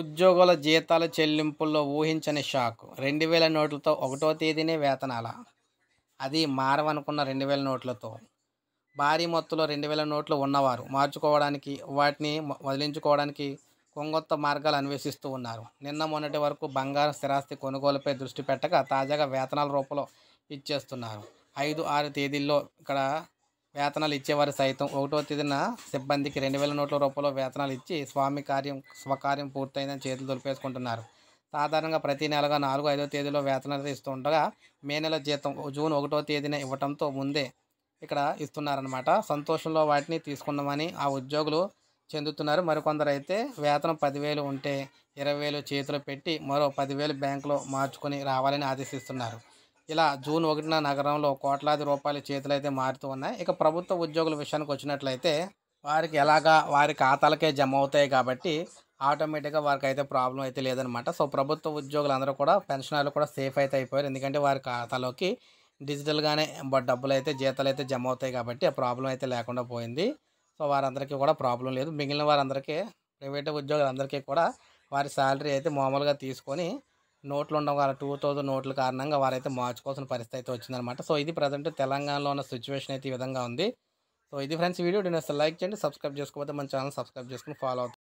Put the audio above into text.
ఉద్యోగుల జీతాల చెల్లింపుల్లో ఊహించని షాక్ రెండు వేల నోట్లతో ఒకటో తేదీనే వేతనాల అది మారవనుకున్న రెండు వేల నోట్లతో భారీ మొత్తంలో రెండు వేల నోట్లు ఉన్నవారు మార్చుకోవడానికి వాటిని వదిలించుకోవడానికి కొంగొత్త మార్గాలు అన్వేషిస్తూ ఉన్నారు నిన్న మొన్నటి వరకు బంగారం స్థిరాస్తి కొనుగోలుపై దృష్టి పెట్టక తాజాగా వేతనాల రూపంలో ఇచ్చేస్తున్నారు ఐదు ఆరు తేదీల్లో ఇక్కడ వేతనాలు ఇచ్చేవారు సైతం ఒకటో తేదీన సిబ్బందికి రెండు వేల నోట్ల రూపాయల వేతనాలు ఇచ్చి స్వామి కార్యం స్వకార్యం పూర్తయిందని చేతులు దొరిపేసుకుంటున్నారు సాధారణంగా ప్రతి నెలగా నాలుగు ఐదో తేదీలో వేతనాలు ఇస్తుండగా మే నెల జీతం జూన్ ఒకటో తేదీన ఇవ్వడంతో ముందే ఇక్కడ ఇస్తున్నారనమాట సంతోషంలో వాటిని తీసుకున్నామని ఆ ఉద్యోగులు చెందుతున్నారు మరికొందరు అయితే వేతనం పదివేలు ఉంటే ఇరవై వేలు చేతిలో పెట్టి మరో పదివేలు బ్యాంకులో మార్చుకొని రావాలని ఆదేశిస్తున్నారు ఇలా జూన్ ఒకటిన నగరంలో కోట్లాది రూపాయల చేతులైతే మారుతూ ఉన్నాయి ఇక ప్రభుత్వ ఉద్యోగుల విషయానికి వచ్చినట్లయితే వారికి ఎలాగా వారి ఖాతాలకే జమ అవుతాయి కాబట్టి ఆటోమేటిక్గా వారికి అయితే ప్రాబ్లం అయితే లేదనమాట సో ప్రభుత్వ ఉద్యోగులందరూ కూడా పెన్షనర్లు కూడా సేఫ్ అయితే అయిపోయారు ఎందుకంటే వారి ఖాతాలోకి డిజిటల్గానే డబ్బులు అయితే జీతాలు అయితే జమ అవుతాయి కాబట్టి ఆ ప్రాబ్లం అయితే లేకుండా పోయింది సో వారందరికీ కూడా ప్రాబ్లం లేదు మిగిలిన వారందరికీ ప్రైవేట్ ఉద్యోగులందరికీ కూడా వారి శాలరీ అయితే మామూలుగా తీసుకొని నోట్లు ఉండడం వల్ల టూ థౌజండ్ నోట్ల కారణంగా వారైతే మార్చుకోవాల్సిన పరిస్థితి అయితే వచ్చిందనమాట సో ఇది ప్రజెంట్ తెలంగాణలో ఉన్న సిచ్యువేషన్ అయితే ఈ విధంగా ఉంది సో ఇది ఫ్రెండ్స్ వీడియో నేను లైక్ చేయండి సబ్స్క్రైబ్ చేసుకోకపోతే మన ఛానల్ సబ్స్క్రైబ్ చేసుకుని ఫాలో అవుతుంది